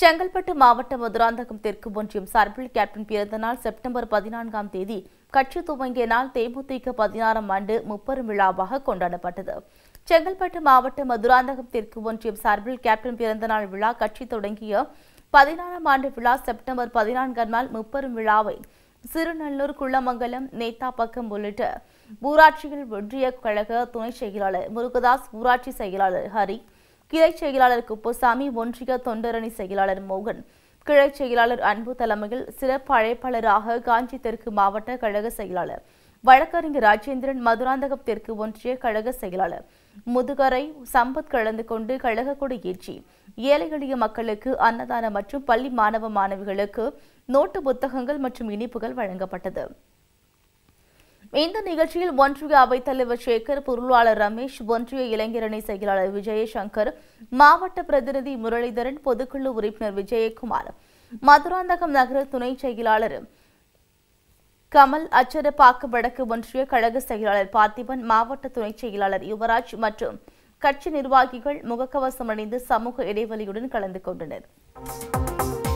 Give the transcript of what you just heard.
செங்கல்பட்டு மாவட்டம் மதுராந்தகம் தெற்கு ஒன்றியம் சார்பில் கேப்டன் பிறந்த நாள் செப்டம்பர் பதினான்காம் தேதி கட்சி துவங்கிய நாள் தேமுதிக பதினாறாம் ஆண்டு முப்பெரும் விழாவாக கொண்டாடப்பட்டது செங்கல்பட்டு மாவட்டம் மதுராந்தகம் தெற்கு ஒன்றியம் சார்பில் கேப்டன் பிறந்த நாள் விழா கட்சி தொடங்கிய பதினாறாம் ஆண்டு விழா செப்டம்பர் பதினான்காம் நாள் முப்பெரும் விழாவை சிறுநல்லூர் குள்ளமங்கலம் நேத்தாப்பக்கம் உள்ளிட்ட ஊராட்சிகள் ஒன்றிய கழக துணை செயலாளர் முருகதாஸ் ஊராட்சி செயலாளர் ஹரி கிளை செயலாளர் குப்புசாமி ஒன்றிய தொண்டரணி செயலாளர் மோகன் கிளை செயலாளர் அன்பு தலைமையில் சிறப்பு அழைப்பாளராக காஞ்சி தெற்கு மாவட்ட கழக செயலாளர் வழக்கறிஞர் ராஜேந்திரன் மதுராந்தகம் தெற்கு ஒன்றிய கழக செயலாளர் முதுகரை சம்பத் கலந்து கொண்டு கழக கொடி ஏற்றி ஏழை எளிய மக்களுக்கு அன்னதானம் மற்றும் பள்ளி மாணவ மாணவிகளுக்கு நோட்டு புத்தகங்கள் மற்றும் இனிப்புகள் வழங்கப்பட்டது இந்த நிகழ்ச்சியில் ஒன்றிய தலைவர் சேகர் பொருளாளர் ரமேஷ் ஒன்றிய இளைஞரணி செயலாளர் விஜயசங்கர் மாவட்ட பிரதிநிதி முரளிதரன் பொதுக்குழு உறுப்பினர் விஜயகுமார் மதுராந்தகம் நகர துணை செயலாளர் கமல் அச்சரப்பாக்கு வடக்கு ஒன்றிய கழக செயலாளர் பார்த்திபன் மாவட்ட துணை செயலாளர் யுவராஜ் மற்றும் கட்சி நிர்வாகிகள் முகக்கவசம் அணிந்து சமூக இடைவெளியுடன் கலந்து கொண்டனர்